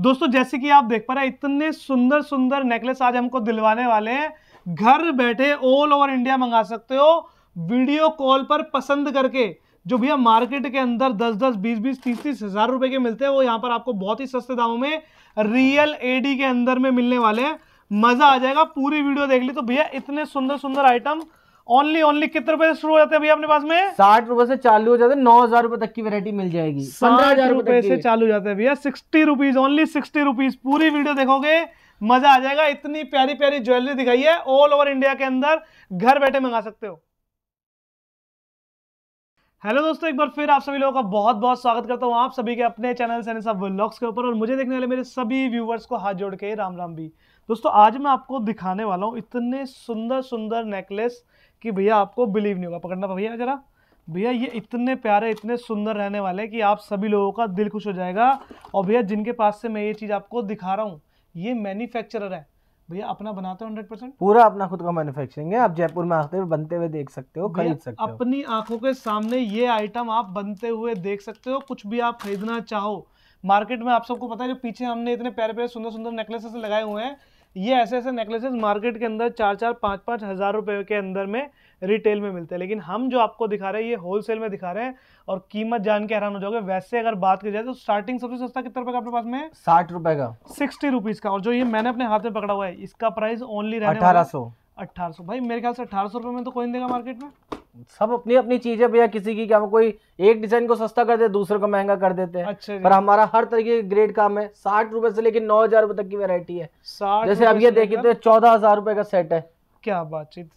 दोस्तों जैसे कि आप देख पा रहे हैं इतने सुंदर सुंदर नेकलेस आज हमको दिलवाने वाले हैं घर बैठे ऑल ओवर इंडिया मंगा सकते हो वीडियो कॉल पर पसंद करके जो भैया मार्केट के अंदर 10 10 20 20 30 30 हजार रुपए के मिलते हैं वो यहाँ पर आपको बहुत ही सस्ते दामों में रियल एडी के अंदर में मिलने वाले हैं मजा आ जाएगा पूरी वीडियो देख ली तो भैया इतने सुंदर सुंदर आइटम ओनली ओनली कितने रुपए से शुरू हो जाते हैं भैया अपने पास में साठ रुपए से चालू हो जाते हैं नौ हजार रुपए तक की वैरायटी मिल जाएगी पंद्रह हजार रुपए से चालू हो जाते हैं भैया sixty rupees only sixty rupees पूरी वीडियो देखोगे मजा आ जाएगा इतनी प्यारी प्यारी ज्वेलरी दिखाई है ऑल ओवर इंडिया के अंदर घर बैठे मंगा सकते हो हेलो दोस्तों एक बार फिर आप सभी लोगों का बहुत बहुत स्वागत करता हूँ आप सभी के अपने चैनल सैन सब व्लॉग्स के ऊपर और मुझे देखने वाले मेरे सभी व्यूवर्स को हाथ जोड़ के राम राम भी दोस्तों आज मैं आपको दिखाने वाला हूँ इतने सुंदर सुंदर नेकलेस कि भैया आपको बिलीव नहीं होगा पकड़ना भैया जरा भैया ये इतने प्यारे इतने सुंदर रहने वाले हैं कि आप सभी लोगों का दिल खुश हो जाएगा और भैया जिनके पास से मैं ये चीज़ आपको दिखा रहा हूँ ये मैन्युफैक्चरर है भैया अपना बनाते हो हंड्रेड परसेंट पूरा अपना खुद का मैन्युफैक्चरिंग है आप जयपुर में आते हुए बनते हुए देख सकते हो खरीद सकते हो अपनी आंखों के सामने ये आइटम आप बनते हुए देख सकते हो कुछ भी आप खरीदना चाहो मार्केट में आप सबको पता है जो पीछे हमने इतने प्यारे प्यारे सुंदर सुंदर नेकलेसेस लगाए हुए हैं ये ऐसे ऐसे नेकलेसेस मार्केट के अंदर चार चार पाँच पाँच हज़ार रुपये के अंदर में रिटेल में मिलते हैं लेकिन हम जो आपको दिखा रहे हैं ये होलसेल में दिखा रहे हैं और कीमत जान के हैरान हो जाओगे वैसे अगर बात की जाए तो स्टार्टिंग सबसे सस्ता कितना रुपए का आपके पास में साठ रुपए का सिक्सटी रुपीज़ का और जो ये मैंने अपने हाथ में पकड़ा हुआ है इसका प्राइस ओनली अठारह सौ 1800 भाई मेरे ख्याल से 1800 सौ में तो कोई देगा मार्केट में सब अपनी अपनी चीज है भैया किसी की क्या कोई एक डिजाइन को सस्ता कर दे दूसरे को महंगा कर देते हैं अच्छा पर हमारा हर तरीके का ग्रेड काम है साठ रुपए से लेकर नौ हजार रुपए तक की वेरायटी है जैसे अब ये देखिए तो चौदह हजार रुपए का सेट है क्या बातचीत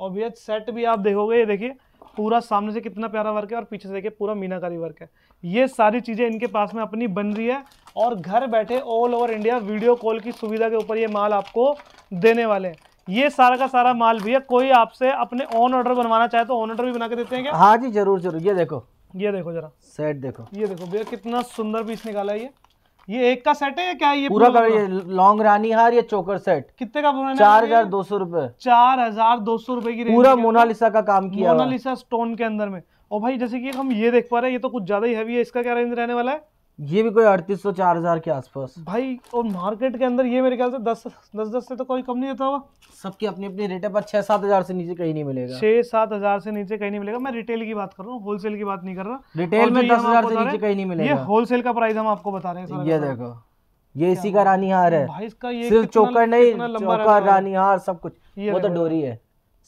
और भैया सेट भी आप देखोगे ये देखिए पूरा सामने से कितना प्यारा वर्क है और पीछे से देखिए पूरा मीनाकारी वर्क है ये सारी चीज़ें इनके पास में अपनी बन रही है और घर बैठे all over India video call की सुविधा के ऊपर ये माल आपको देने वाले हैं ये सारा का सारा माल भैया कोई आपसे अपने ऑन ऑर्डर बनवाना चाहे तो ऑन ऑर्डर भी बना के देते हैं क्या हाँ जी जरूर जरूर ये देखो ये देखो जरा सेट देखो ये देखो भैया कितना सुंदर पीस निकाला है ये ये एक का सेट है या क्या ये पूरा कर ये लॉन्ग रानी हार या चोकर सेट कितने का पुराना चार हजार दो सौ रूपए चार हजार दो सौ रूपए की पूरा मोनालिसा का काम किया मोनालिसा स्टोन के अंदर में और भाई जैसे कि हम ये देख पा रहे हैं ये तो कुछ ज्यादा ही हैवी है इसका क्या रेंज रहने वाला है ये भी कोई अड़तीस सौ चार हजार के आसपास भाई और तो मार्केट के अंदर ये मेरे ख्याल से दस दस दस से तो कोई कम नहीं देता हुआ सबकी अपनी अपनी रेट है पर छह सात हजार से नीचे कहीं नहीं मिलेगा छह सात हजार से नीचे कहीं नहीं मिलेगा मैं रिटेल की बात कर रहा हूँ होलसेल की बात नहीं कर रहा रिटेल में दस हजार से नीचे कहीं नहीं मिलेगा होलसेल का प्राइस हम आपको बता रहे हैं ये देखो ये इसी का रानी हार है सिर्फ चोकर नहीं चोकर हार सब कुछ वो तो डोरी है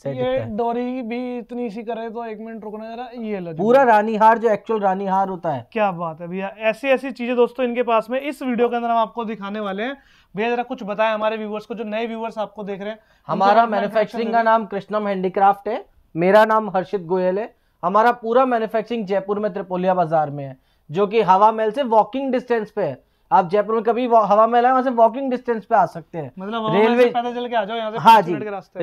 ये डोरी भी इतनी सी करे तो एक मिनट रुकना जरा ये लो पूरा रानी हार जो एक्चुअल रानी हार होता है क्या बात है भैया ऐसी ऐसी चीजें दोस्तों इनके पास में इस वीडियो के अंदर हम आपको दिखाने वाले हैं भैया जरा कुछ बताएं हमारे व्यूवर्स को जो नए व्यूवर्स आपको देख रहे हैं हमारा मैन्युफैक्चरिंग का नाम कृष्णम हैंडीक्राफ्ट है मेरा नाम हर्षित गोयल है हमारा पूरा मैन्युफैक्चरिंग जयपुर में त्रिपोलिया बाजार में है जो की हवा महल से वॉकिंग डिस्टेंस पे है आप जयपुर में कभी हवा महल है वहां से वॉकिंग डिस्टेंस पे आ सकते हैं मतलब रेलवे पैदल चल के आ जाओ यहाँ से हाँ जी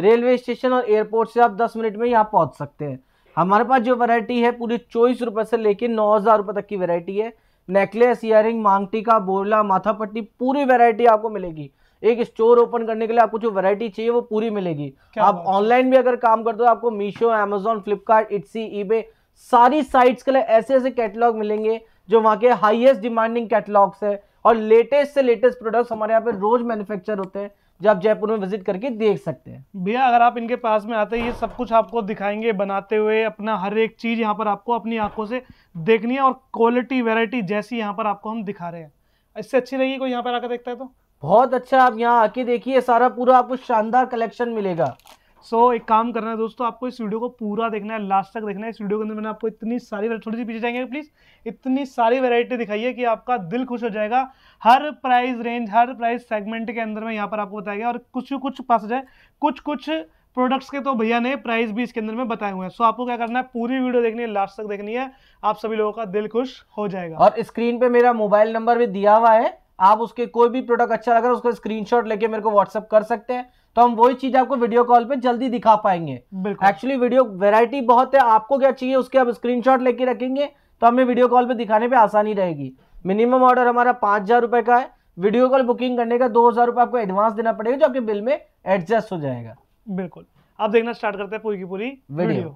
रेलवे स्टेशन और एयरपोर्ट से आप दस मिनट में यहाँ पहुंच सकते हैं हमारे पास जो वैरायटी है पूरी चौबीस रुपए से लेकर नौ हज़ार रुपए तक की वैरायटी है नेकलेस इयरिंग मांगटी का बोरला माथा पट्टी पूरी वैरायटी आपको मिलेगी एक स्टोर ओपन करने के लिए आपको जो वैरायटी चाहिए वो पूरी मिलेगी आप ऑनलाइन भी अगर काम करते हो आपको Meesho Amazon Flipkart Etsy eBay सारी साइट्स के लिए ऐसे ऐसे कैटलॉग मिलेंगे जो वहाँ के हाईएस्ट डिमांडिंग कैटलॉग्स है और लेटेस्ट से लेटेस्ट प्रोडक्ट्स हमारे यहाँ पे रोज मैन्युफैक्चर होते हैं जो आप जयपुर में विजिट करके देख सकते हैं भैया अगर आप इनके पास में आते हैं ये सब कुछ आपको दिखाएंगे बनाते हुए अपना हर एक चीज़ यहाँ पर आपको अपनी आंखों से देखनी है और क्वालिटी वेराइटी जैसी यहाँ पर आपको हम दिखा रहे हैं इससे अच्छी रहेगी कोई यहाँ पर आकर देखता है तो बहुत अच्छा आप यहाँ आके देखिए सारा पूरा आपको शानदार कलेक्शन मिलेगा सो so, एक काम करना है दोस्तों आपको इस वीडियो को पूरा देखना है लास्ट तक देखना है इस वीडियो के अंदर मैंने आपको इतनी सारी थोड़ी सी पीछे जाएंगे प्लीज़ इतनी सारी वैरायटी दिखाई है कि आपका दिल खुश हो जाएगा हर प्राइस रेंज हर प्राइस सेगमेंट के अंदर में यहाँ पर आपको बताया गया और कुछ कुछ पास जाए कुछ कुछ प्रोडक्ट्स के तो भैया ने प्राइस भी इसके अंदर में बताए हुए हैं सो so, आपको क्या करना है पूरी वीडियो देखनी है लास्ट तक देखनी है आप सभी लोगों का दिल खुश हो जाएगा और स्क्रीन पे मेरा मोबाइल नंबर भी दिया हुआ है आप उसके कोई भी प्रोडक्ट अच्छा लगा उसका स्क्रीनशॉट लेके मेरे को व्हाट्सअप कर सकते हैं तो हम वही चीज आपको वीडियो कॉल पे जल्दी दिखा पाएंगे एक्चुअली वीडियो वेराइटी बहुत है आपको क्या चाहिए उसके आप स्क्रीन लेके रखेंगे तो हमें वीडियो कॉल पे दिखाने पे आसानी रहेगी मिनिमम ऑर्डर हमारा पांच हज़ार का है वीडियो कॉल बुकिंग करने का दो हज़ार आपको एडवांस देना पड़ेगा जो आपके बिल में एडजस्ट हो जाएगा बिल्कुल आप देखना स्टार्ट करते हैं पूरी की पूरी वीडियो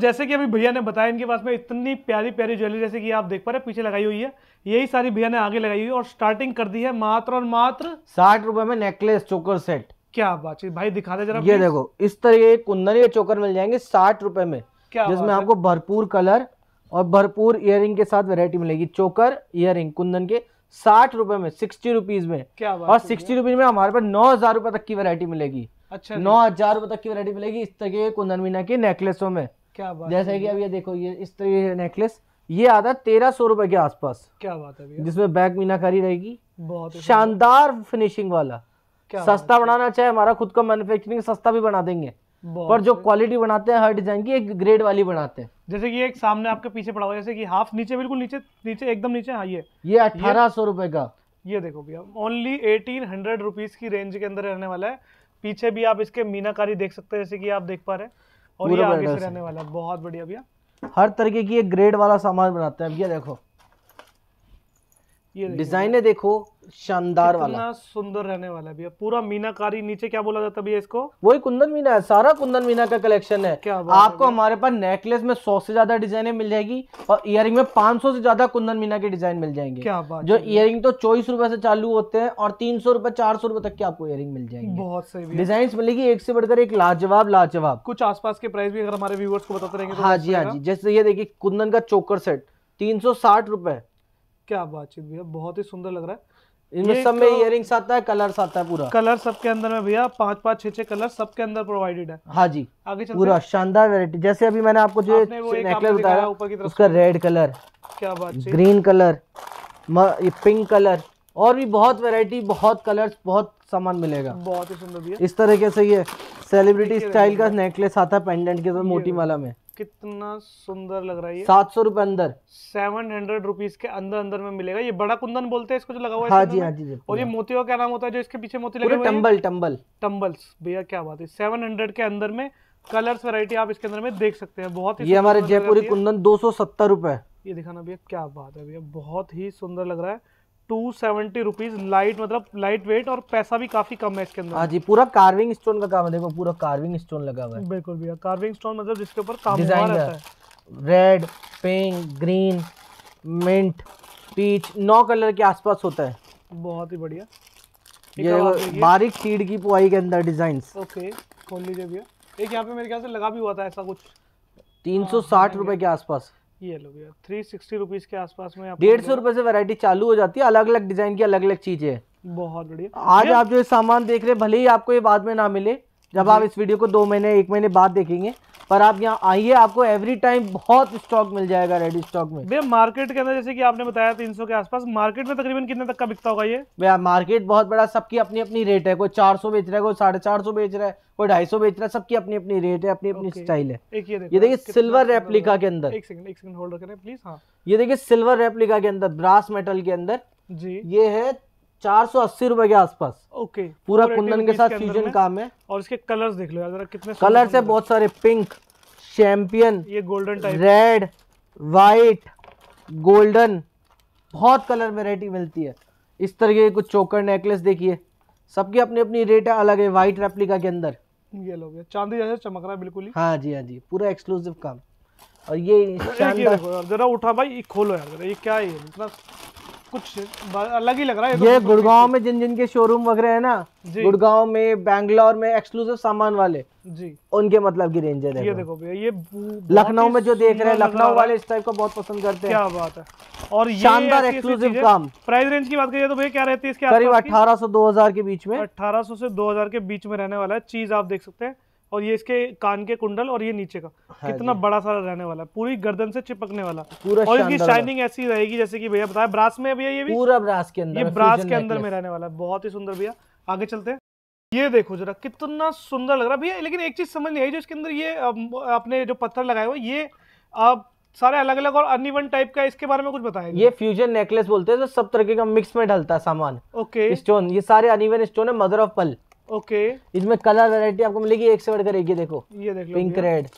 जैसे कि अभी भैया ने बताया इनके पास में इतनी प्यारी प्यारी ज्वेलरी जैसे कि आप देख पा रहे पीछे लगाई हुई है यही सारी भैया ने आगे लगाई हुई है और स्टार्टिंग कर दी है मात्र और मात्र साठ रुपए में नेकलेस चोकर सेट क्या बात भाई दिखा दे जरा ये देखो इस तरह के कुंदन के चोकर मिल जाएंगे साठ रुपए में जिसमें आपको भरपूर कलर और भरपूर इयर के साथ वेरायटी मिलेगी चोकर इयर कुंदन के साठ रुपए में सिक्सटी रुपीज में क्या और सिक्सटी रुपीज में हमारे पास नौ हजार रुपए तक की वेरायटी मिलेगी अच्छा नौ हजार रुपए तक की वेरायटी मिलेगी इस तरह के कुंदन मीना के नेकलेसों में क्या बात जैसे कि अब ये देखो ये इस तरह के नेकलेस ये आता है तेरह सौ रुपए के आसपास क्या बात है जिसमें बैक मीनाकारी रहेगी बहुत शानदार फिनिशिंग वाला सस्ता बनाना चाहे हमारा खुद का मैन्युफैक्चरिंग सस्ता भी बना देंगे पर जो क्वालिटी बनाते हैं हर डिजाइन की एक ग्रेड वाली बनाते हैं जैसे कि एक सामने आपके पीछे पड़ा हुआ जैसे कि हाफ नीचे बिल्कुल नीचे नीचे एकदम नीचे हाँ ये ये अठारह सौ रुपए का ये देखो भैया ओनली एटीन हंड्रेड रुपीज की रेंज के अंदर रहने वाला है पीछे भी आप इसके मीनाकारी देख सकते हैं जैसे कि आप देख पा रहे हैं और ये आगे से रहने वाला है बहुत बढ़िया भैया हर तरीके की एक ग्रेड वाला सामान बनाते हैं भैया देखो डिजाइने मतलब देखो शानदार वाला सुंदर रहने वाला है भैया पूरा मीनाकारी नीचे क्या बोला जाता भैया इसको वही कुंदन मीना है सारा कुंदन मीना का कलेक्शन है क्या आपको है हमारे पास नेकलेस में सौ से ज्यादा डिजाइने मिल जाएगी और इयर में पांच सौ से ज्यादा कुंदन मीना के डिजाइन मिल जाएंगे क्या बात जो इयर तो चौबीस रुपए से चालू होते हैं और तीन सौ रुपए चार सौ रुपए तक के आपको इयर मिल जाएंगे बहुत सही डिजाइन मिलेगी एक से बढ़कर एक लाजवाब लाजवाब कुछ आसपास के प्राइस भी अगर हमारे व्यूवर्स को बताते रहेंगे तो हाँ जी हाँ जी जैसे ये देखिए कुंदन का चोकर सेट तीन सौ साठ रुपए क्या बातचीत भैया बहुत ही सुंदर लग रहा है इनमें सब में इयरिंग्स तो आता है कलर आता है पूरा कलर सबके अंदर में भैया पांच पांच छह छह कलर सबके अंदर प्रोवाइडेड है हाँ जी आगे चलते पूरा शानदार वैरायटी जैसे अभी मैंने आपको जो नेकलेस बताया ऊपर की तरफ उसका रेड कलर क्या बात ग्रीन कलर पिंक कलर और भी बहुत वैरायटी बहुत कलर्स बहुत सामान मिलेगा बहुत ही सुंदर भैया इस तरीके से ये सेलिब्रिटी स्टाइल का नेकलेस आता है पेंडेंट के साथ मोटी माला में कितना सुंदर लग रहा है सात सौ रूपए अंदर सेवन हंड्रेड रुपीज के अंदर अंदर में मिलेगा ये बड़ा कुंदन बोलते हैं इसको जो लगा हुआ है हाँ जी हाँ जी और ये हाँ। मोतियों का नाम होता है जो इसके पीछे मोती लगे टम्बल टम्बल टम्बल्स भैया क्या बात है सेवन हंड्रेड के अंदर में कलर्स वेरायटी आप इसके अंदर में देख सकते हैं बहुत ही ये हमारे जयपुरी कुंदन दो सौ सत्तर रुपए ये दिखाना भैया क्या बात है भैया बहुत ही सुंदर लग रहा है टू सेवेंटी रुपीज लाइट मतलब लाइट वेट और पैसा भी काफी कम है इसके अंदर हाँ जी पूरा कार्विंग स्टोन का काम है देखो पूरा कार्विंग स्टोन लगा हुआ है बिल्कुल भैया कार्विंग स्टोन मतलब जिसके ऊपर काम रहता है red pink green mint peach नौ कलर के आसपास होता है बहुत ही बढ़िया ये बारीक सीड की पुआई के अंदर डिजाइन ओके खोल लीजिए भैया एक यहाँ पे मेरे ख्याल से लगा भी हुआ था ऐसा कुछ तीन सौ हाँ, साठ रुपए के आसपास ये लो भैया थ्री सिक्सटी रुपीज़ के आसपास में डेढ़ सौ रुपए से वैरायटी चालू हो जाती है अलग अलग डिज़ाइन की अलग अलग चीज़ें बहुत बढ़िया आज आप जो सामान देख रहे हैं भले ही आपको ये बाद में ना मिले जब आप इस वीडियो को दो महीने एक महीने बाद देखेंगे पर आप यहाँ आइए आपको एवरी टाइम बहुत स्टॉक मिल जाएगा रेडी स्टॉक में भैया मार्केट के अंदर जैसे कि आपने बताया 300 के आसपास मार्केट में तकरीबन कितने तक का बिकता होगा ये भैया मार्केट बहुत बड़ा सबकी अपनी अपनी रेट है कोई 400 बेच रहा है कोई साढ़े चार सौ बेच रहा है कोई ढाई सौ बेच रहा है सबकी अपनी अपनी रेट है अपनी अपनी स्टाइल है ये देखिए सिल्वर रेप्लिका के अंदर प्लीज हाँ ये देखिए सिल्वर रेप्लिका के अंदर ब्रास मेटल के अंदर जी ये है चार सौ अस्सी रुपए के आसपास ओके पूरा कुंदन के साथ फ्यूजन काम है और इसके कलर्स देख लो यार कितने कलर्स है बहुत सारे पिंक चैंपियन ये golden type red white golden बहुत कलर वेराइटी मिलती है इस तरह के कुछ चोकर नेकलेस देखिए सबकी अपनी अपनी रेट है अलग है व्हाइट रेप्लिका के अंदर ये लोग चांदी जैसे चमक रहा है बिल्कुल ही हाँ जी हाँ जी पूरा एक्सक्लूसिव काम और ये जरा उठा भाई खोलो यार ये क्या है इतना कुछ अलग ही लग रहा है ये तो गुड़गांव में जिन जिनके शोरूम वगैरह है ना गुड़गांव में बैंगलोर में एक्सक्लूसिव सामान वाले जी उनके मतलब की रेंजर है ये देखो भैया ये लखनऊ में जो देख रहे हैं लखनऊ वाले इस टाइप को बहुत पसंद करते हैं क्या बात है और शानदार एक्सक्लूसिव काम प्राइस रेंज की बात करिए तो भैया क्या रहती है इसके करीब दो हजार के बीच में सौ से हजार के बीच में रहने वाला है चीज आप देख सकते हैं और ये इसके कान के कुंडल और ये नीचे का हाँ कितना बड़ा सारा रहने वाला है पूरी गर्दन से चिपकने वाला पूरा और इसकी शाइनिंग ऐसी रहेगी जैसे कि भैया बताया ब्रास में भैया ये भी पूरा ब्रास के अंदर ये ब्रास के अंदर में रहने वाला है बहुत ही सुंदर भैया आगे चलते हैं ये देखो जरा कितना सुंदर लग रहा है भैया लेकिन एक चीज समझ नहीं आई जो इसके अंदर ये अपने जो पत्थर लगाए हुए ये आप सारे अलग अलग और अनइवन टाइप का इसके बारे में कुछ बताया ये फ्यूजन नेकलेस बोलते हैं जो सब तरीके का मिक्स में ढलता है सामान ओके स्टोन ये सारे अनइवन स्टोन है मदर ऑफ पल ओके इसमें कलर वेरायटी आपको मिलेगी एक से बढ़कर एक ये देखो ये देख पिंक रेड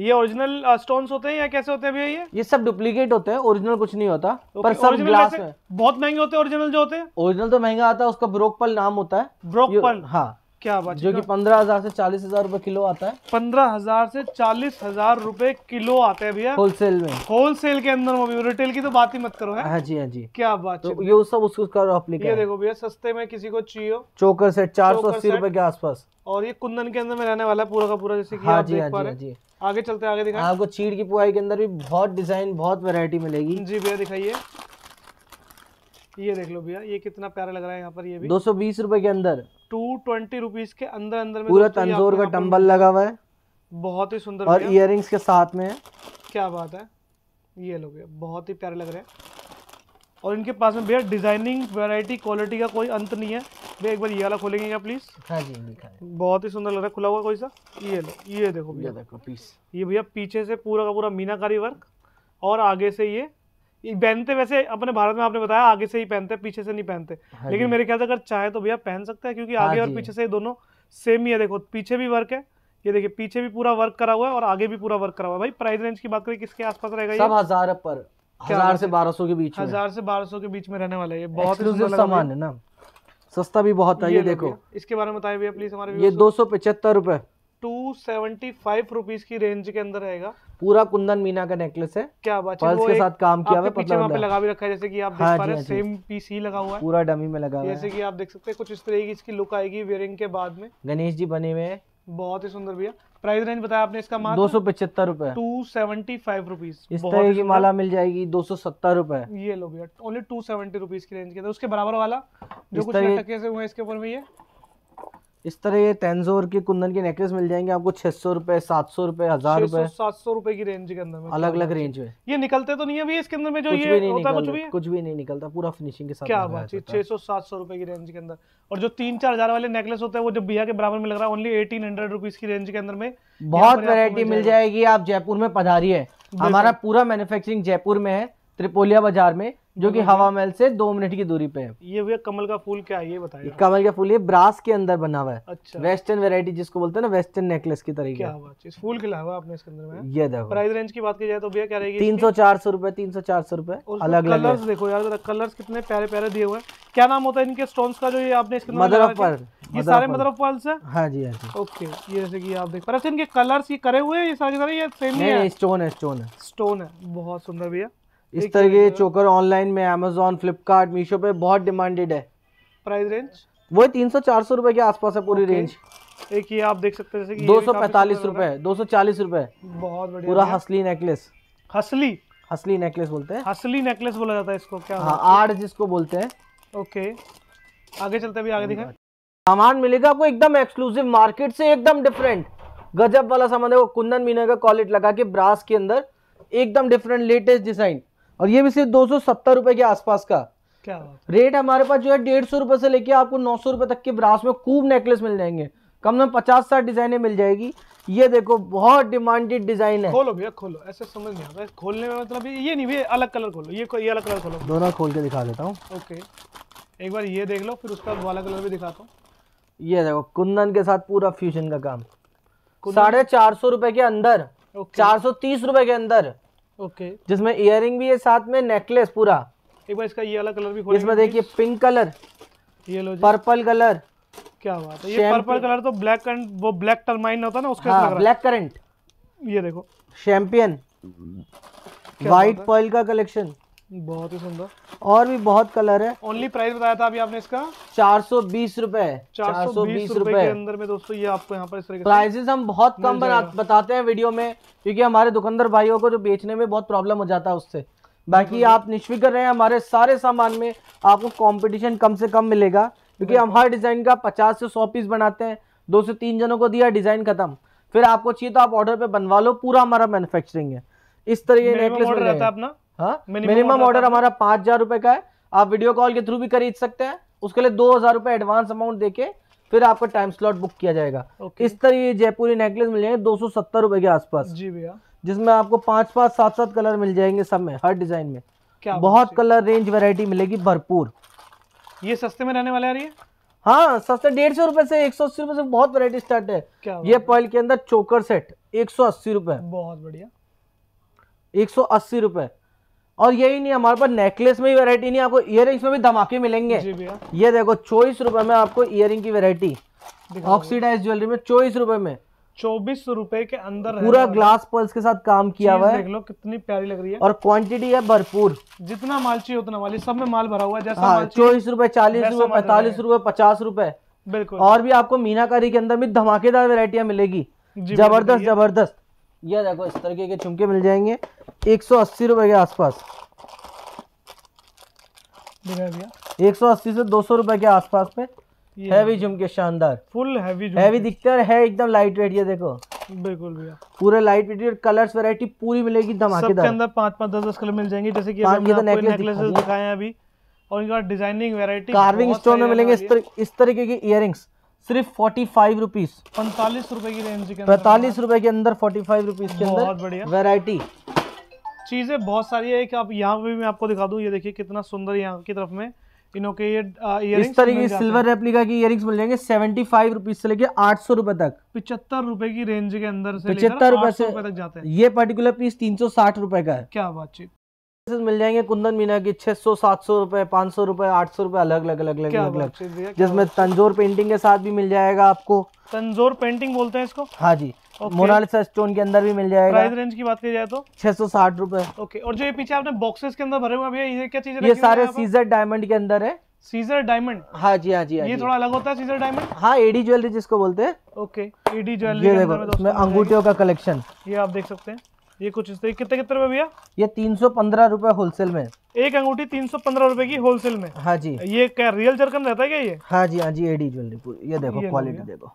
ये ओरिजिनल स्टोन्स uh, होते हैं या कैसे होते हैं भैया ये ये सब डुप्लीकेट होते हैं ओरिजिनल कुछ नहीं होता okay, पर सब ग्लास है बहुत महंगे होते हैं ओरिजिनल जो होते हैं ओरिजिनल तो महंगा आता है उसका ब्रोकपल नाम होता है ब्रोकपल हाँ क्या बात जो कि पंद्रह हजार से चालीस हजार रूपए किलो आता है पंद्रह हजार से चालीस हजार रूपए किलो आते हैं भैया होलसेल में होलसेल के अंदर वो भी रिटेल की तो बात ही मत करो है हाँ जी हाँ जी क्या बात तो ये सब उसको उसका ये देखो भैया सस्ते में किसी को चाहिए चोकर सेट चार सौ अस्सी रूपए के आसपास और ये कुंदन के अंदर में रहने वाला है पूरा का पूरा जैसे हाँ जी हाँ, हाँ जी, आगे चलते आगे दिखाएं आपको चीड़ की पुआई के अंदर भी बहुत डिजाइन बहुत वेरायटी मिलेगी जी भैया दिखाइए ये देख लो भैया ये कितना प्यारा लग रहा है यहाँ पर ये भी दो सौ बीस रूपए के अंदर टू ट्वेंटी रुपीज के अंदर अंदर में पूरा तंजोर का डम्बल लगा हुआ है बहुत ही सुंदर और इयर के साथ में है क्या बात है ये लोग बहुत ही प्यारे लग रहे हैं और इनके पास में भैया डिजाइनिंग वैरायटी क्वालिटी का कोई अंत नहीं है भैया एक बार ये वाला खोलेंगे क्या प्लीज हाँ जी बहुत ही सुंदर लग रहा है खुला हुआ कोई सा ये लो ये देखो भैया देखो पीस ये भैया पीछे से पूरा का पूरा मीनाकारी वर्क और आगे से ये ये पहनते वैसे अपने भारत में आपने बताया आगे से ही पहनते हैं पीछे से नहीं पहनते हाँ लेकिन मेरे ख्याल से अगर चाहे तो भैया पहन सकते हैं क्योंकि हाँ आगे और पीछे से दोनों सेम ही है देखो पीछे भी वर्क है ये देखिए पीछे भी पूरा वर्क करा हुआ है और आगे भी पूरा वर्क करा हुआ है भाई प्राइस रेंज की बात करें किसके आसपास रहेगा सब हजार पर हजार से बारह सौ के बीच हजार से बारह सौ के बीच में रहने वाला है ये बहुत सामान है ना सस्ता भी बहुत है ये देखो इसके बारे में बताया भैया प्लीज हमारे ये दो सौ पचहत्तर रुपए 275 सेवेंटी की रेंज के अंदर रहेगा पूरा कुंदन मीना का नेकलेस है क्या बात है के साथ काम किया हुआ पीछे वहाँ पे लगा भी रखा है जैसे कि आप देख हाँ पा रहे हाँ हैं सेम पीस ही लगा हुआ है पूरा डमी में लगा हुआ है जैसे कि आप देख सकते हैं कुछ इस तरह की इसकी लुक आएगी वेयरिंग के बाद में गणेश जी बने हुए हैं बहुत ही सुंदर भैया प्राइस रेंज बताया आपने इसका मात्र दो सौ पचहत्तर रूपए टू सेवेंटी फाइव रुपीज इस तरह की माला मिल जाएगी दो सौ सत्तर रूपए ये लो भैया ओनली टू सेवेंटी रुपीज की रेंज के अंदर उसके बराबर वाला जो कुछ लटके से हुए इसके ऊपर भैया इस तरह ये तेंजोर की कुंदन की नेकलेस मिल जाएंगे आपको छह सौ रुपए सात सौ रुपए हजार रुपए सात सौ रुपए की रेंज के अंदर अलग अलग रेंज में ये निकलते तो नहीं है इसके अंदर में जो ये होता है कुछ भी कुछ भी नहीं निकलता पूरा फिनिशिंग के साथ क्या बात है छह सौ सात सौ रुपए की रेंज के अंदर और जो तीन चार हजार वाले नेकलेस होते हैं वो जो बिया के बराबर में लग रहा है ओनली एटीन हंड्रेड रुपीज की रेंज के अंदर में बहुत वेरायटी मिल जाएगी आप जयपुर में है हमारा पूरा मैन्युफैक्चरिंग जयपुर में है त्रिपोलिया बाजार में जो कि हम्म, हम्म। हवा महल से दो मिनट की दूरी पे है ये भैया कमल का फूल क्या है ये बताइए कमल का फूल ये ब्रास के अंदर बना हुआ है अच्छा वेस्टर्न वेरायटी जिसको बोलते हैं ना वेस्टर्न नेकलेस की तरीके क्या बात इस फूल खिला हुआ आपने इसके अंदर में ये देखो प्राइस रेंज की बात की जाए तो भैया क्या रहेगी तीन सौ चार सौ रुपए तीन सौ चार सौ रुपए अलग अलग कलर देखो यार कलर कितने प्यारे प्यारे दिए हुए क्या नाम होता है इनके स्टोन का जो ये आपने इसके मदर ऑफ पर्ल ये सारे मदर ऑफ पर्ल्स है हाँ जी हाँ जी ओके ये जैसे कि आप देख पर अच्छा, इनके कलर्स ये करे हुए हैं ये सारे सारे ये सेम है स्टोन है स्टोन है स्टोन है बहुत सुंदर भैया इस तरह के चोकर ऑनलाइन में अमेजोन फ्लिपकार्ट मीशो पे बहुत डिमांडेड है प्राइस रेंज वही तीन सौ चार सौ रुपए के आसपास है पूरी रेंज एक ये आप देख सकते हैं दो सौ पैतालीस रुपए दो सौ चालीस रुपए बहुत बढ़िया पूरा हसली नेकलेस हसली हसली नेकलेस बोलते हैं हसली नेकलेस बोला जाता है इसको क्या हाँ, आड़ जिसको बोलते हैं ओके आगे चलते भी आगे दिखा सामान मिलेगा आपको एकदम एक्सक्लूसिव मार्केट से एकदम डिफरेंट गजब वाला सामान है वो कुंदन मीना का कॉलेट लगा के ब्रास के अंदर एकदम डिफरेंट लेटेस्ट डिजाइन और ये भी सिर्फ दो सौ के आसपास का क्या रेट हमारे पास जो है डेढ़ सौ रुपए से लेके आपको नौ सौ रुपए तक के ब्रास में खूब नेकलेस मिल जाएंगे कम से कम पचास साठ डिजाइने मिल जाएगी ये देखो बहुत डिमांडेड डिजाइन है खोलो भैया खोलो ऐसे समझ नहीं आता खोलने में मतलब ये नहीं भैया अलग कलर खोलो ये ये अलग कलर खोलो दोनों खोल के दिखा देता हूँ ओके एक बार ये देख लो फिर उसका वाला कलर भी दिखाता हूँ ये देखो कुंदन के साथ पूरा फ्यूजन का काम साढ़े चार सौ रुपए के अंदर चार सौ तीस रुपए के अंदर ओके जिसमें इयर भी है साथ में नेकलेस पूरा एक बार इसका ये वाला कलर भी इसमें देखिए pink colour yellow purple colour क्या बात है ये पर्पल कलर तो ब्लैक एंड वो ब्लैक टर्माइन होता है ना उसका हाँ, ब्लैक करंट ये देखो शैम्पियन व्हाइट पर्ल का कलेक्शन बहुत ही सुंदर और भी बहुत कलर है ओनली प्राइस बताया था अभी आपने इसका चार सौ बीस रूपए चार के अंदर में दोस्तों ये आपको यहाँ पर इस तरह प्राइसेस हम बहुत कम बना बताते हैं वीडियो में क्योंकि हमारे दुकानदार भाइयों को जो बेचने में बहुत प्रॉब्लम हो जाता है उससे बाकी आप निश्चित कर रहे हैं हमारे सारे सामान में आपको कॉम्पिटिशन कम से कम मिलेगा क्योंकि हम हर डिज़ाइन का पचास से सौ पीस बनाते हैं दो से तीन जनों को दिया डिज़ाइन खत्म फिर आपको चाहिए तो आप ऑर्डर पे बनवा लो पूरा हमारा मैन्युफैक्चरिंग है इस तरह ये नेकलेस रहता है अपना मिनिमम हाँ? ऑर्डर हमारा पांच हजार रुपए का है आप वीडियो कॉल के थ्रू भी खरीद सकते हैं उसके लिए दो हजार रुपए एडवांस अमाउंट देके फिर आपको टाइम स्लॉट बुक किया जाएगा okay. इस तरह ये जयपुरी नेकलेस मिल जाएंगे दो सौ सत्तर रुपए के आसपास जी भैया जिसमें आपको पांच पांच सात सात कलर मिल जाएंगे सब में हर डिजाइन में क्या बहुत कलर रेंज वेरायटी मिलेगी भरपूर ये सस्ते में रहने वाले आ रही है हाँ सस्ते डेढ़ सौ रुपए से एक सौ अस्सी रुपए से बहुत वेरायटी स्टार्ट है ये पॉइल के अंदर चोकर सेट एक सौ अस्सी रुपए बहुत बढ़िया एक सौ अस्सी रुपए और यही नहीं हमारे पास नेकलेस में वेरायटी नहीं आपको इयर में भी धमाके मिलेंगे ये देखो चौबीस रुपए में आपको इयर की वेरायटी ऑक्सीडाइज ज्वेलरी में चौबीस रुपए में चौबीस रुपए के अंदर पूरा ग्लास पर्स के साथ काम किया हुआ है देख लो कितनी प्यारी लग रही है और क्वांटिटी है भरपूर जितना माल चाहिए उतना माल सब में माल भरा हुआ है जैसा हाँ, चौबीस रुपए चालीस रुपए पैतालीस रुपए पचास रुपए बिल्कुल और भी आपको मीनाकारी के अंदर भी धमाकेदार वेरायटिया मिलेगी जबरदस्त जबरदस्त ये देखो इस तरीके के झुमके मिल जाएंगे एक सौ अस्सी रुपये के आसपास एक सौ अस्सी से दो सौ रुपये के आसपास पे हैवी झुमके शानदार फुल हैवी हैवी दिखता है एकदम लाइट वेट ये देखो बिल्कुल भैया पूरे लाइट वेट कलर्स वैरायटी पूरी मिलेगी धमाकेदार सबके अंदर पांच पांच दस दस कलर मिल जाएंगे जैसे कि तो आपको नेकलेस दिखाए हैं अभी और इनका डिजाइनिंग वैरायटी कार्विंग स्टोन में मिलेंगे इस तरीके की इयरिंग्स सिर्फ फोर्टी फाइव रुपीज पैंतालीस रुपए की रेंज के पैंतालीस रुपए के अंदर फोर्टी फाइव रुपीज के अंदर वेराइटी चीज़ें बहुत सारी है कि आप यहाँ पे भी मैं आपको दिखा दूँ ये देखिए कितना सुंदर यहाँ की तरफ में इनो के ये इस तरीके की सिल्वर रेप्लिका की इयरिंग्स मिल जाएंगे सेवेंटी फाइव रुपीज से लेके आठ सौ रुपए तक पिछहत्तर रुपए की रेंज के अंदर से पिछहत्तर रुपए से तक जाते हैं ये पर्टिकुलर पीस तीन सौ साठ रुपए का है क्या बातचीत मिल जाएंगे कुंदन मीना की 600 700 रुपए 500 रुपए 800 रुपए अलग अलग अलग अलग अलग जिसमें तंजोर पेंटिंग के साथ भी मिल जाएगा आपको तंजोर पेंटिंग बोलते हैं इसको हाँ जी okay. मोनालिसा स्टोन के अंदर भी मिल जाएगा प्राइस रेंज की बात की जाए तो छह सौ साठ रूपए ओके और जो ये पीछे आपने बॉक्सेस के अंदर भरे हुए भैया ये क्या चीज ये सारे सीजर डायमंड के अंदर है सीजर डायमंड हाँ जी हाँ जी हाँ ये थोड़ा अलग होता है सीजर डायमंड हाँ एडी ज्वेलरी जिसको बोलते हैं ओके एडी ज्वेलरी अंगूठियों का कलेक्शन ये आप देख सकते हैं ये कुछ इस कितने कितने रुपए भैया ये तीन सौ पंद्रह रूपए होलसेल में एक अंगूठी तीन सौ पंद्रह रूपए की होलसेल में हाँ जी ये क्या रियल जरकन रहता है क्या ये हाँ जी हाँ जी एडी ज्वेलरी ये देखो क्वालिटी देखो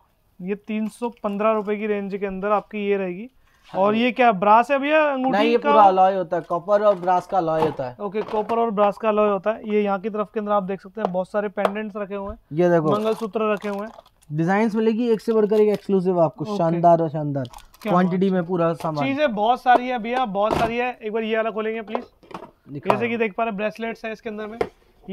ये तीन सौ पंद्रह रूपए की रेंज के अंदर आपकी ये रहेगी हाँ और ये क्या ब्रास है भैया अंगूठी नहीं ये पूरा अलॉय होता है कॉपर और ब्रास का अलॉय होता है ओके कॉपर और ब्रास का अलॉय होता है ये यहाँ की तरफ के अंदर आप देख सकते हैं बहुत सारे पेंडेंट्स रखे हुए हैं ये देखो मंगलसूत्र रखे हुए हैं डिजाइन मिलेगी एक से बढ़कर एक एक्सक्लूसिव आपको शानदार और शानदार क्वांटिटी में पूरा सामान चीजें बहुत सारी है भैया बहुत सारी है एक बार ये वाला खोलेंगे प्लीज जैसे कि देख पा रहे ब्रेसलेट्स है इसके अंदर में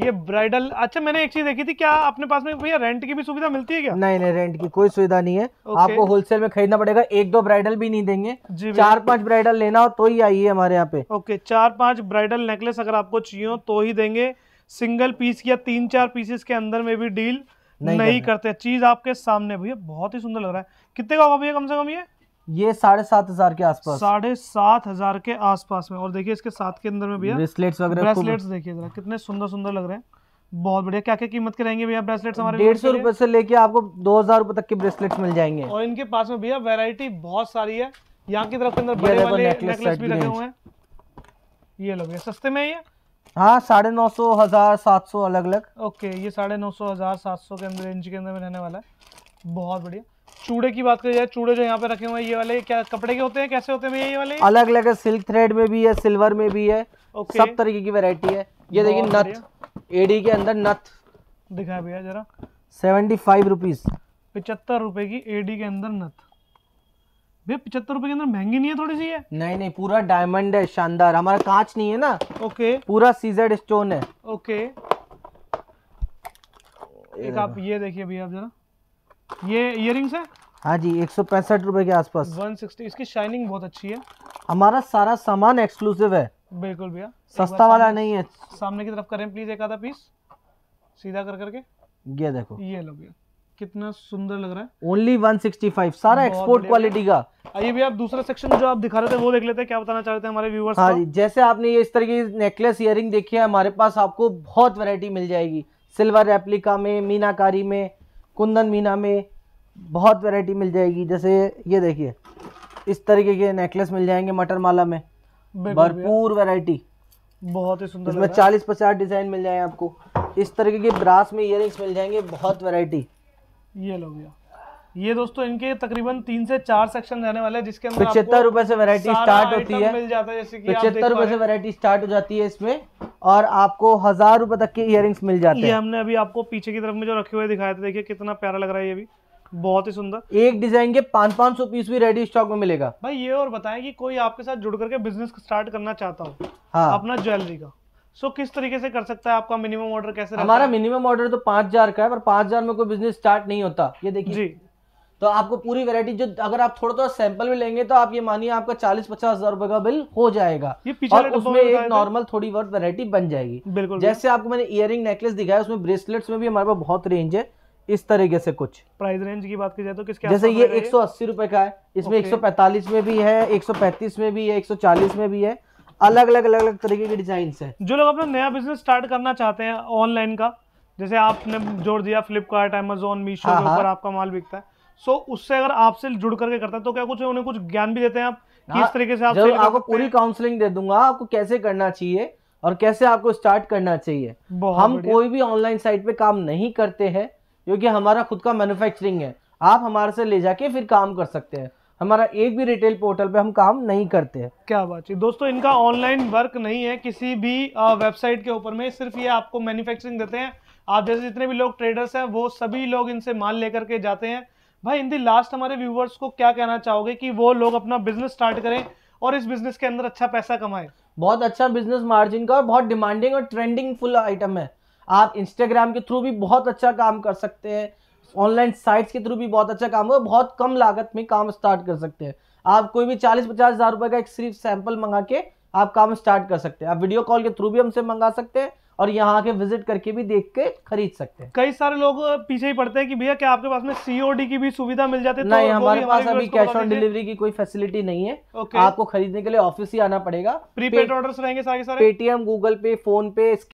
ये ब्राइडल अच्छा मैंने एक चीज देखी थी क्या अपने पास में भैया रेंट की भी सुविधा मिलती है क्या नहीं नहीं रेंट की कोई सुविधा नहीं है okay. आपको होलसेल में खरीदना पड़ेगा एक दो ब्राइडल भी नहीं देंगे जी चार पांच ब्राइडल लेना हो तो ही आइए हमारे यहाँ पे ओके okay, चार पांच ब्राइडल नेकलेस अगर आपको चाहिए हो तो ही देंगे सिंगल पीस या तीन चार पीसेस के अंदर में भी डील नहीं, नहीं करते चीज आपके सामने भैया बहुत ही सुंदर लग रहा है कितने का होगा भैया कम से कम ये ये साढ़े सात हजार के आसपास साढ़े सात हजार के आसपास में और देखिए इसके साथ के अंदर में भैया ब्रेसलेट्स वगैरह ब्रेसलेट्स देखिए जरा कितने सुंदर सुंदर लग रहे हैं बहुत बढ़िया क्या क्या कीमत के रहेंगे भैया ब्रेसलेट्स हमारे डेढ़ सौ रुपए से लेके आपको दो हजार रुपए तक के ब्रेसलेट्स मिल जाएंगे और इनके पास में भैया वेरायटी बहुत सारी है यहाँ की तरफ के अंदर बड़े वाले नेकलेस भी रखे हुए हैं ये लोग सस्ते में ये हाँ साढ़े नौ सौ हजार सात सौ अलग अलग ओके ये साढ़े नौ सौ हजार सात सौ के अंदर रेंज के अंदर में रहने वाला है बहुत बढ़िया चूड़े की बात करें चूड़े जो यहाँ पे रखे हुए हैं ये वाले क्या कपड़े के होते हैं कैसे होते हैं ये वाले अलग अलग सिल्क थ्रेड में भी है सिल्वर में भी है ओके। सब तरीके की वेरायटी है ये देखिए नथ एडी के अंदर नथ दिखा भैया जरा सेवेंटी फाइव रुपीज पिचहत्तर रुपए की एडी के अंदर नथ भैया पिछहत्तर रुपए के अंदर महंगी नहीं है थोड़ी सी है नहीं नहीं पूरा डायमंड है शानदार हमारा कांच नहीं है ना ओके पूरा सीजेड स्टोन है ओके एक आप ये देखिए भैया जरा ये इयर है हाँ जी एक सौ पैंसठ रुपए के आसपास 160 इसकी शाइनिंग बहुत अच्छी है हमारा सारा सामान एक्सक्लूसिव है बिल्कुल भैया सस्ता वाला नहीं है सामने की तरफ करें प्लीज एक आधा पीस सीधा कर करके ये देखो ये लो भैया कितना सुंदर लग रहा है ओनली 165 सारा एक्सपोर्ट क्वालिटी का आइए भी आप दूसरा सेक्शन जो आप दिखा रहे थे वो देख लेते हैं क्या बताना चाह रहे थे हमारे व्यूवर्स हाँ जी जैसे आपने ये इस तरह की नेकलेस इयरिंग देखी है हमारे पास आपको बहुत वैरायटी मिल जाएगी सिल्वर रेप्लिका में मीनाकारी में कुंदन मीना में बहुत वैरायटी मिल जाएगी जैसे ये देखिए इस तरीके के नेकलेस मिल जाएंगे मटर माला में भरपूर वैरायटी बहुत ही सुंदर इसमें चालीस पचास डिजाइन मिल जाएंगे आपको इस तरीके के ब्रास में इयर मिल जाएंगे बहुत वेरायटी ये लो भैया ये दोस्तों इनके तकरीबन तीन से चार सेक्शन रहने वाले हैं जिसके अंदर पचहत्तर रुपए से वैरायटी स्टार्ट होती है मिल जाता है जैसे कि पचहत्तर रुपए से वैरायटी स्टार्ट हो जाती है इसमें और आपको हजार रुपए तक के इयर मिल जाते हैं हमने अभी आपको पीछे की तरफ में जो रखे हुए दिखाए थे देखिए कितना प्यारा लग रहा है ये भी बहुत ही सुंदर एक डिजाइन के पांच पांच सौ पीस भी रेडी स्टॉक में मिलेगा भाई ये और बताएं कि कोई आपके साथ जुड़ करके बिजनेस स्टार्ट करना चाहता हो हाँ। अपना ज्वेलरी का सो so, किस तरीके से कर सकता है आपका मिनिमम ऑर्डर कैसे हमारा मिनिमम ऑर्डर तो पांच हजार का है पर पांच हजार में कोई बिजनेस स्टार्ट नहीं होता ये देखिए जी तो आपको पूरी वैरायटी जो अगर आप थोड़ा थोड़ा सैंपल में लेंगे तो आप ये मानिए आपका चालीस पचास हजार रुपए का बिल हो जाएगा और उसमें एक नॉर्मल थोड़ी बहुत वैरायटी बन जाएगी बिल्कुल जैसे आपको मैंने इयर नेकलेस दिखाया उसमें ब्रेसलेट्स में भी हमारे पास बहुत रेंज है इस तरीके से कुछ प्राइस रेंज की बात की जाए तो किसके जैसे ये एक सौ अस्सी रुपए का है इसमें एक सौ पैंतालीस में भी है एक सौ पैंतीस में भी है एक सौ चालीस में भी है अलग अलग अलग अलग तरीके के डिजाइन है जो लोग अपना नया बिजनेस स्टार्ट करना चाहते हैं ऑनलाइन का जैसे आपने जोड़ दिया फ्लिपकार्ट एमेजोन मीशो के हाँ। आपका माल बिकता है सो so, उससे अगर आपसे जुड़ करके करता है तो क्या कुछ उन्हें कुछ ज्ञान भी देते हैं आप किस हाँ, तरीके से आप आपको पूरी काउंसलिंग दे दूंगा आपको कैसे करना चाहिए और कैसे आपको स्टार्ट करना चाहिए हम कोई भी ऑनलाइन साइट पे काम नहीं करते हैं क्योंकि हमारा खुद का मैन्युफैक्चरिंग है आप हमारे से ले जाके फिर काम कर सकते हैं हमारा एक भी रिटेल पोर्टल पे हम काम नहीं करते हैं क्या बात है दोस्तों इनका ऑनलाइन वर्क नहीं है किसी भी वेबसाइट के ऊपर में सिर्फ ये आपको मैन्युफैक्चरिंग देते हैं आप जैसे जितने भी लोग ट्रेडर्स हैं वो सभी लोग इनसे माल लेकर के जाते हैं भाई इन दी लास्ट हमारे व्यूवर्स को क्या कहना चाहोगे कि वो लोग अपना बिजनेस स्टार्ट करें और इस बिजनेस के अंदर अच्छा पैसा कमाएं बहुत अच्छा बिजनेस मार्जिन का और बहुत डिमांडिंग और ट्रेंडिंग फुल आइटम है आप इंस्टाग्राम के थ्रू भी बहुत अच्छा काम कर सकते हैं ऑनलाइन साइट्स के थ्रू भी बहुत अच्छा काम हो बहुत कम लागत में काम स्टार्ट कर सकते हैं आप कोई भी चालीस पचास हज़ार रुपये का एक सिर्फ सैंपल मंगा के आप काम स्टार्ट कर सकते हैं आप वीडियो कॉल के थ्रू भी हमसे मंगा सकते हैं और यहाँ आके विजिट करके भी देख के खरीद सकते हैं कई सारे लोग पीछे ही पड़ते हैं कि भैया क्या आपके पास में सीओडी की भी सुविधा मिल जाती है तो नहीं तो हमारे पास अभी कैश ऑन डिलीवरी की कोई फैसिलिटी नहीं है आपको खरीदने के लिए ऑफिस ही आना पड़ेगा प्रीपेड ऑर्डर रहेंगे सारे सारे पेटीएम गूगल पे फोन पे